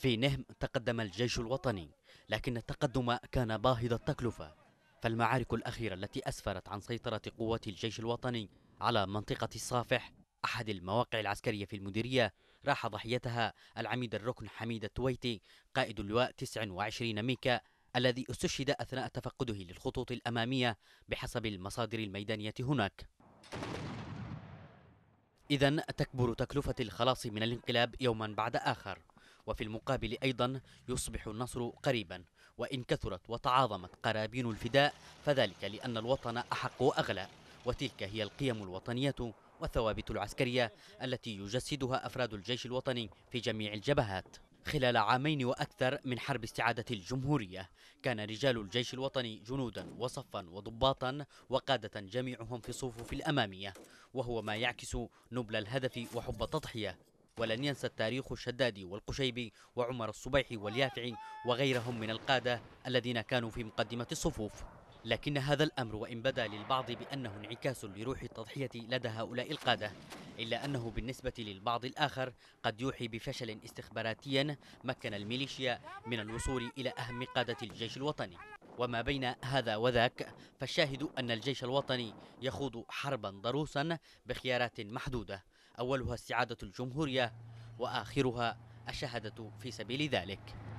في نهم تقدم الجيش الوطني لكن التقدم كان باهظ التكلفة فالمعارك الأخيرة التي أسفرت عن سيطرة قوات الجيش الوطني على منطقة الصافح أحد المواقع العسكرية في المديرية راح ضحيتها العميد الركن حميد التويتي قائد اللواء 29 ميكا الذي استشهد أثناء تفقده للخطوط الأمامية بحسب المصادر الميدانية هناك إذا تكبر تكلفة الخلاص من الانقلاب يوما بعد آخر وفي المقابل أيضا يصبح النصر قريبا وإن كثرت وتعاظمت قرابين الفداء فذلك لأن الوطن أحق وأغلى وتلك هي القيم الوطنية والثوابت العسكرية التي يجسدها أفراد الجيش الوطني في جميع الجبهات خلال عامين وأكثر من حرب استعادة الجمهورية كان رجال الجيش الوطني جنودا وصفا وضباطا وقادة جميعهم في صفوف الأمامية وهو ما يعكس نبل الهدف وحب التضحية ولن ينسى التاريخ الشدادي والقشيبي وعمر الصبيحي واليافعي وغيرهم من القادة الذين كانوا في مقدمة الصفوف لكن هذا الأمر وإن بدا للبعض بأنه انعكاس لروح التضحية لدى هؤلاء القادة إلا أنه بالنسبة للبعض الآخر قد يوحي بفشل استخباراتيا مكن الميليشيا من الوصول إلى أهم قادة الجيش الوطني وما بين هذا وذاك فالشاهد أن الجيش الوطني يخوض حربا ضروسا بخيارات محدودة أولها استعادة الجمهورية وآخرها الشهادة في سبيل ذلك